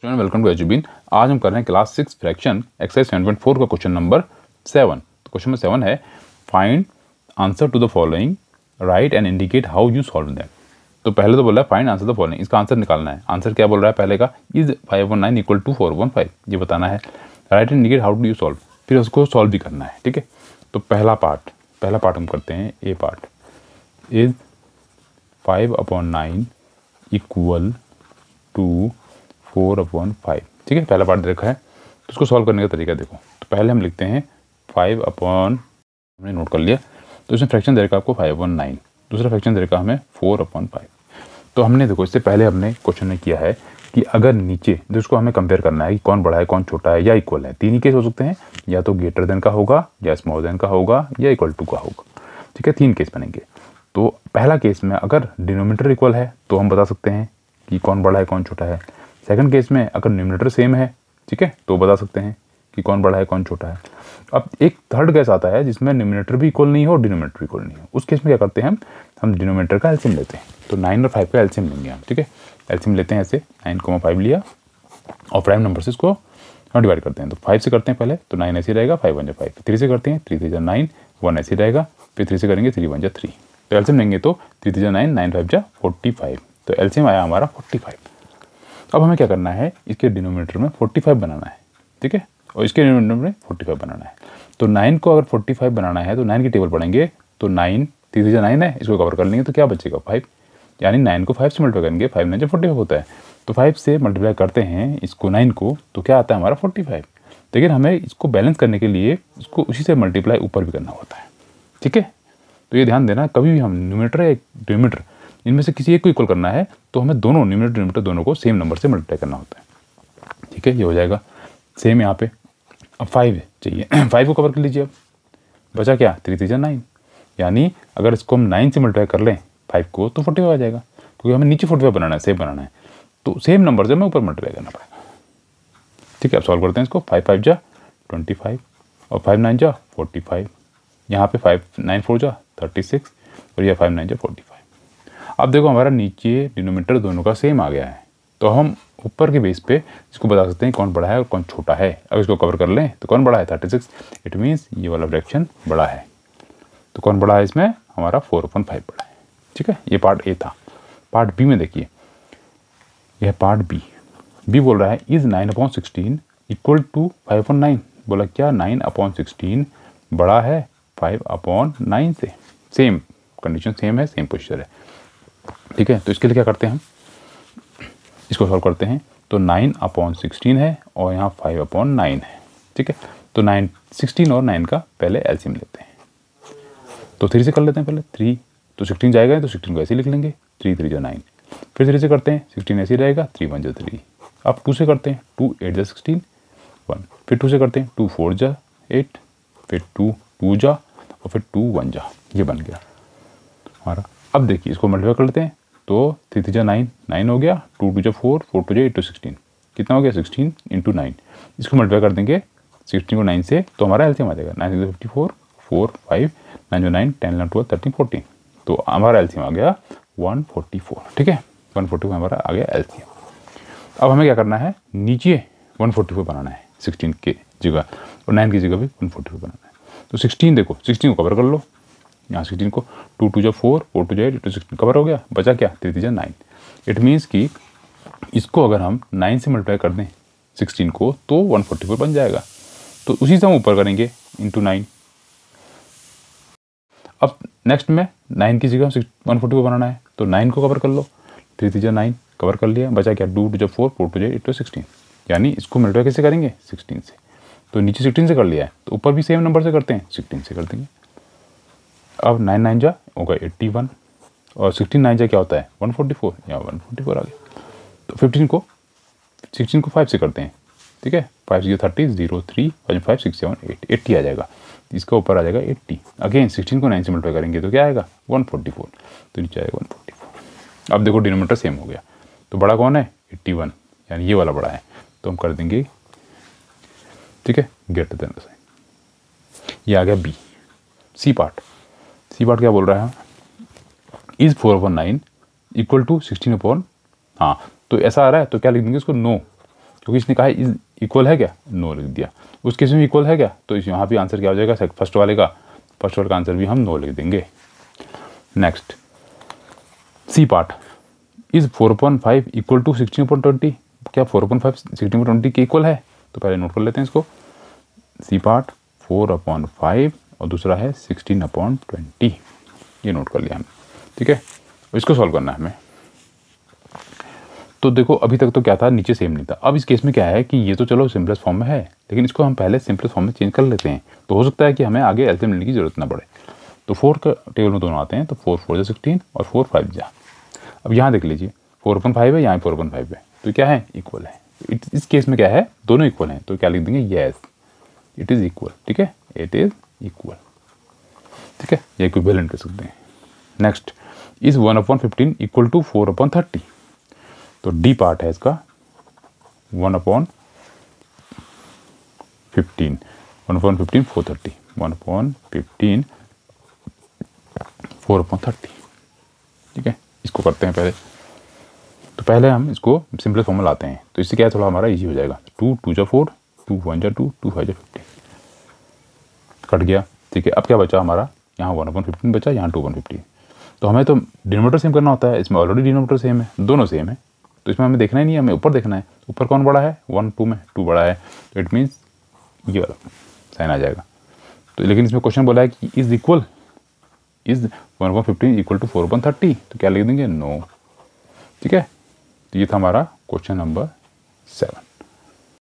student welcome to एजुबिन आज हम कर रहे हैं class six fraction exercise seven point four का क्वेश्चन नंबर सेवन तो क्वेश्चन नंबर सेवन है find answer to the following right and indicate how you solve them तो पहले तो बोल रहा है फाइंड आंसर द फॉलोइंग इसका आंसर निकालना है आंसर क्या बोल रहा है पहले का is five one nine equal to four one five ये बताना है right and indicate how do you solve फिर उसको सॉल्व भी करना है ठीक है तो पहला पार्ट पहला पार्ट हम करते हैं A part is five upon nine equal to four upon five ठीक है पहला पार्ट देखा है तो उसको सॉल्व करने का तरीका देखो तो पहले हम लिखते हैं फाइव अपॉन हमने नोट कर लिया तो इसमें फ्रैक्शन दे रखा आपको फाइव अपॉन नाइन दूसरा फ्रैक्शन दे रखा हमें फोर अपॉन फाइव तो हमने देखो इससे पहले हमने क्वेश्चन में किया है कि अगर नीचे जिसको तो हमें कंपेयर करना है कि कौन बड़ा है कौन छोटा है या इक्वल है तीन ही केस हो सकते हैं या तो ग्रेटर देन का होगा या स्मॉल देन का होगा या इक्वल टू का होगा ठीक है तीन केस बनेंगे तो पहला केस में अगर डिनोमीटर इक्वल है तो हम बता सकते हैं कि कौन बड़ा है कौन छोटा है सेकंड केस में अगर न्यूमिनेटर सेम है ठीक है तो बता सकते हैं कि कौन बड़ा है कौन छोटा है अब एक थर्ड केस आता है जिसमें न्यूमिनेटर भी इक्वल नहीं हो और डिनोमिनेटर भी इक्वल नहीं हो उस केस में क्या करते हैं हम हम डिनोमिनेटर का एल्सियम लेते हैं तो नाइन और फाइव का एल्सियम लेंगे हम ठीक है एल्सियम लेते हैं ऐसे नाइन कोमा फाइव लिया और प्राइम नंबर से इसको हम डिवाइड करते हैं तो फाइव से करते हैं पहले तो नाइन ऐसे रहेगा फाइव वन जो फाइव थ्री से करते हैं थ्री थ्री जो नाइन वन ऐसे रहेगा फिर थ्री से करेंगे थ्री वन जो थ्री तो एल्सियम लेंगे तो थ्री थ्री जो नाइन नाइन फाइव जो फोर्टी फाइव तो एल्सियम आया हमारा फोर्टी फाइव अब हमें क्या करना है इसके डिनोमीटर में फोर्टी फाइव बनाना है ठीक है और इसके डिनोमीटर में फोर्टी फाइव बनाना है तो नाइन को अगर फोर्टी फाइव बनाना है तो नाइन की टेबल पढ़ेंगे तो नाइन तीस हजार नाइन है इसको कवर कर लेंगे तो क्या बचेगा फाइव यानी नाइन को फाइव से मल्टीप्लाई करेंगे फाइव नाइन जो फोर्टी फाइव होता है तो फाइव से मल्टीप्लाई करते हैं इसको नाइन को तो क्या आता है हमारा फोर्टी फाइव लेकिन हमें इसको बैलेंस करने के लिए इसको उसी से मल्टीप्लाई ऊपर भी करना होता है ठीक है तो ये ध्यान देना कभी भी हम न्यूमीटर या डिमीटर इनमें से किसी एक को इक्वल करना है तो हमें दोनों न्यूमिनेटर डिनोमिनेटर दोनों को सेम नंबर से मल्टीप्लाई करना होता है ठीक है ये हो जाएगा सेम यहाँ पे अब फाइव चाहिए फाइव को कवर कर लीजिए अब बचा क्या थ्री थ्री नाइन यानी अगर इसको हम नाइन से मल्टीप्लाई कर लें फाइव को तो फोर्टी आ जाएगा क्योंकि हमें नीचे फोर्टी बनाना है सेम बनाना है तो सेम नंबर से हमें ऊपर मल्टीप्लाई करना पड़ेगा ठीक है अब सॉल्व करते हैं इसको फाइव फाइव जा ट्वेंटी फाइव और फाइव नाइन जा फोर्टी फाइव यहाँ पे फाइव नाइन फोर जा थर्टी सिक्स और यह फाइव नाइन जा फोर्टी अब देखो हमारा नीचे डिनोमीटर दोनों का सेम आ गया है तो हम ऊपर के बेस पे इसको बता सकते हैं कौन बड़ा है और कौन छोटा है अगर इसको कवर कर लें तो कौन बड़ा है थर्टी सिक्स इट मीन्स ये वाला फ्रैक्शन बड़ा है तो कौन बड़ा है इसमें हमारा फोर पॉइंट फाइव बड़ा है ठीक है ये पार्ट ए था पार्ट बी में देखिए यह पार्ट बी बी बोल रहा है is nine upon sixteen equal to five upon nine बोला क्या नाइन अपॉन सिक्सटीन बड़ा है फाइव अपॉन नाइन से सेम कंडीशन सेम है सेम पोजिशन है ठीक है तो इसके लिए क्या करते हैं हम इसको सॉल्व करते हैं तो नाइन अपॉन सिक्सटीन है और यहाँ फाइव अपॉन नाइन है ठीक है तो नाइन सिक्सटीन और नाइन का पहले एलसीएम लेते हैं तो थ्री से कर लेते हैं पहले थ्री तो सिक्सटीन जाएगा तो सिक्सटीन को ऐसे लिख लेंगे थ्री थ्री जो नाइन फिर थ्री से करते हैं सिक्सटीन ऐसे रहेगा थ्री वन जो थ्री अब टू से करते हैं टू एट जो सिक्सटीन वन फिर टू से करते हैं टू फोर जा एट फिर टू टू जा और फिर टू वन जा ये बन गया हमारा अब देखिए इसको मल्टीप्लाई कर लेते हैं तो थ्री थ्री जो नाइन नाइन हो गया टू टू जो फोर फोर टू जो एट टू सिक्सटीन कितना हो गया सिक्सटीन इंटू नाइन इसको मल्टीफाई कर देंगे सिक्सटीन को नाइन से तो हमारा एल्सियम आ जाएगा nine fifty four four five nine जो nine ten twelve thirteen fourteen तो हमारा एल्सियम आ गया वन फोर्टी फोर ठीक है वन फोर्टी फोर हमारा आ गया एल्सियम अब हमें क्या करना है नीचे वन फोर्टी फोर बनाना है सिक्सटीन के जगह और नाइन की जगह भी वन फोर्टी फोर बनाना है तो सिक्सटीन देखो सिक्सटीन को कवर कर लो यहाँ सिक्सटीन को टू टू जो फोर फोर टू जो एट टू सिक्सटीन कवर हो गया बचा क्या थ्री थ्री जो नाइन इट मीन्स कि इसको अगर हम नाइन से मल्टीप्लाई कर दें सिक्सटीन को तो वन फोर्टी फोर बन जाएगा तो उसी से हम ऊपर करेंगे इंटू नाइन अब नेक्स्ट में नाइन की जगह वन फोर्टी फोर बनाना है तो नाइन को कवर कर लो थ्री थ्री जो नाइन कवर कर लिया बचा क्या टू टू जो फोर फोर टू जो एट टू सिक्सटीन यानी इसको मल्टीप्लाई कैसे करेंगे सिक्सटीन से तो नीचे सिक्सटीन से कर लिया है तो ऊपर भी सेम नंबर से करते हैं सिक्सटीन से कर देंगे अब नाइन नाइन जा होगा एट्टी वन और सिक्सटीन नाइन जा क्या होता है वन फोर्टी फोर या वन फोर्टी फोर आ गया तो फिफ्टीन को सिक्सटीन को फाइव से करते हैं ठीक है five zero thirty zero three और five six seven eight eighty आ जाएगा इसका ऊपर आ जाएगा एट्टी अगेन सिक्सटीन को नाइन से मल्टीप्लाई करेंगे तो क्या आएगा वन फोर्टी फोर तो नीचे आएगा वन फोर्टी फोर अब देखो डिनोमीटर सेम हो गया तो बड़ा कौन है एट्टी वन यानी ये वाला बड़ा है तो हम कर देंगे ठीक है गेट देना साइन ये आ गया B C part C part क्या बोल रहा है is four upon nine equal to sixteen upon हाँ तो ऐसा आ रहा है तो क्या लिख देंगे इसको नो क्योंकि इसने कहा इज इक्वल है क्या नो लिख दिया उस केस में इक्वल है क्या तो इस यहाँ भी आंसर क्या हो जाएगा फर्स्ट वाले का फर्स्ट वाले का आंसर भी हम नो लिख देंगे next C part is four point five equal to sixteen point twenty क्या four point five sixteen point twenty के इक्वल है तो पहले नोट कर लेते हैं इसको C part four upon five और दूसरा है सिक्सटीन अपॉन ट्वेंटी ये नोट कर लिया हमने ठीक है इसको सॉल्व करना है हमें तो देखो अभी तक तो क्या था नीचे सेम नहीं था अब इस केस में क्या है कि ये तो चलो सिंपलेस्ट फॉर्म में है लेकिन इसको हम पहले सिंपलेस्ट फॉर्म में चेंज कर लेते हैं तो हो सकता है कि हमें आगे एल्सियम लेने की जरूरत ना पड़े तो फोर का टेबल में दोनों आते हैं तो फोर फोर जा सिक्सटीन और फोर फाइव जा अब यहाँ देख लीजिए फोर अपन फाइव है यहाँ फोर अपन फाइव है तो क्या है इक्वल है इस केस में क्या है दोनों इक्वल हैं तो क्या लिख देंगे येस इट इज़ इक्वल ठीक है इट इज़ इक्वल ठीक है ये इक्विवेलेंट कह सकते हैं next is one upon fifteen equal to four upon thirty तो डी पार्ट है इसका one upon fifteen one upon fifteen four thirty one upon fifteen four upon thirty ठीक है इसको करते हैं पहले तो पहले हम इसको सिंपल फॉर्मल आते हैं तो इससे क्या थोड़ा हमारा इजी हो जाएगा टू टू जो फोर टू वन जो टू टू फाइव जो फिफ्टीन कट गया ठीक है अब क्या बचा हमारा यहाँ वन वन फिफ्टीन बचा यहाँ टू वन फिफ्टी तो हमें तो डिनोमीटर सेम करना होता है इसमें ऑलरेडी डिनोमीटर सेम है दोनों सेम है तो इसमें हमें देखना ही नहीं है हमें ऊपर देखना है ऊपर कौन बड़ा है वन टू में टू बड़ा है तो इट मीन्स ये वाला साइन आ जाएगा तो लेकिन इसमें क्वेश्चन बोला है कि is equal is one one fifteen equal to four one thirty तो क्या लिख देंगे नो ठीक है तो ये था हमारा क्वेश्चन नंबर सेवन